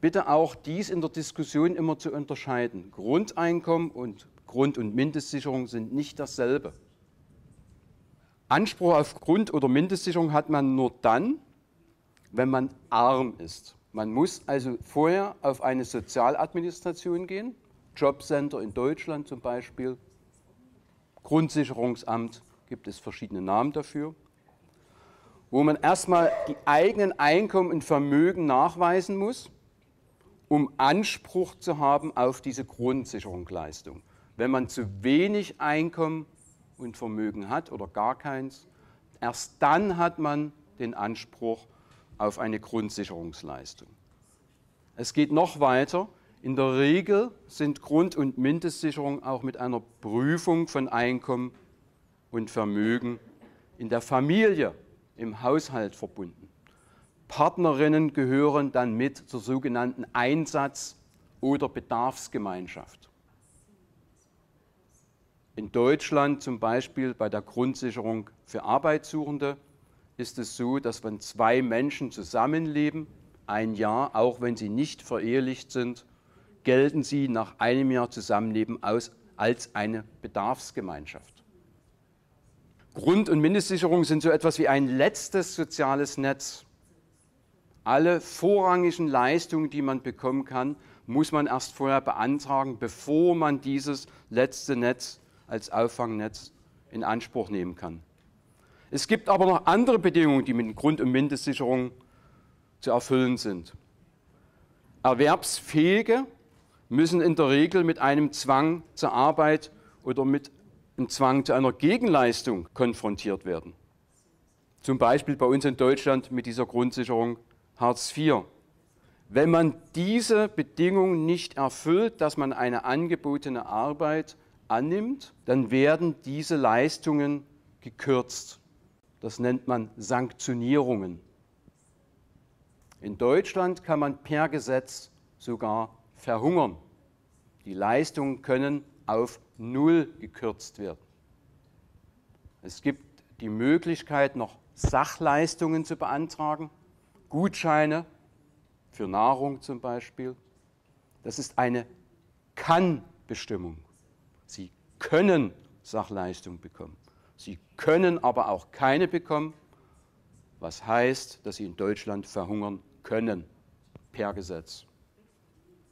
bitte auch dies in der Diskussion immer zu unterscheiden. Grundeinkommen und Grund- und Mindestsicherung sind nicht dasselbe. Anspruch auf Grund- oder Mindestsicherung hat man nur dann, wenn man arm ist. Man muss also vorher auf eine Sozialadministration gehen, Jobcenter in Deutschland zum Beispiel, Grundsicherungsamt, gibt es verschiedene Namen dafür, wo man erstmal die eigenen Einkommen und Vermögen nachweisen muss um Anspruch zu haben auf diese Grundsicherungsleistung. Wenn man zu wenig Einkommen und Vermögen hat oder gar keins, erst dann hat man den Anspruch auf eine Grundsicherungsleistung. Es geht noch weiter. In der Regel sind Grund- und Mindestsicherung auch mit einer Prüfung von Einkommen und Vermögen in der Familie, im Haushalt verbunden. Partnerinnen gehören dann mit zur sogenannten Einsatz- oder Bedarfsgemeinschaft. In Deutschland zum Beispiel bei der Grundsicherung für Arbeitssuchende ist es so, dass wenn zwei Menschen zusammenleben, ein Jahr, auch wenn sie nicht verehelicht sind, gelten sie nach einem Jahr Zusammenleben aus als eine Bedarfsgemeinschaft. Grund- und Mindestsicherung sind so etwas wie ein letztes soziales Netz, alle vorrangigen Leistungen, die man bekommen kann, muss man erst vorher beantragen, bevor man dieses letzte Netz als Auffangnetz in Anspruch nehmen kann. Es gibt aber noch andere Bedingungen, die mit Grund- und Mindestsicherung zu erfüllen sind. Erwerbsfähige müssen in der Regel mit einem Zwang zur Arbeit oder mit einem Zwang zu einer Gegenleistung konfrontiert werden. Zum Beispiel bei uns in Deutschland mit dieser Grundsicherung Hartz IV. Wenn man diese Bedingung nicht erfüllt, dass man eine angebotene Arbeit annimmt, dann werden diese Leistungen gekürzt. Das nennt man Sanktionierungen. In Deutschland kann man per Gesetz sogar verhungern. Die Leistungen können auf Null gekürzt werden. Es gibt die Möglichkeit, noch Sachleistungen zu beantragen. Gutscheine für Nahrung zum Beispiel. Das ist eine Kann-Bestimmung. Sie können Sachleistung bekommen. Sie können aber auch keine bekommen, was heißt, dass sie in Deutschland verhungern können, per Gesetz.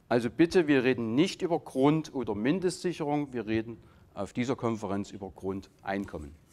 Also bitte, wir reden nicht über Grund- oder Mindestsicherung, wir reden auf dieser Konferenz über Grundeinkommen.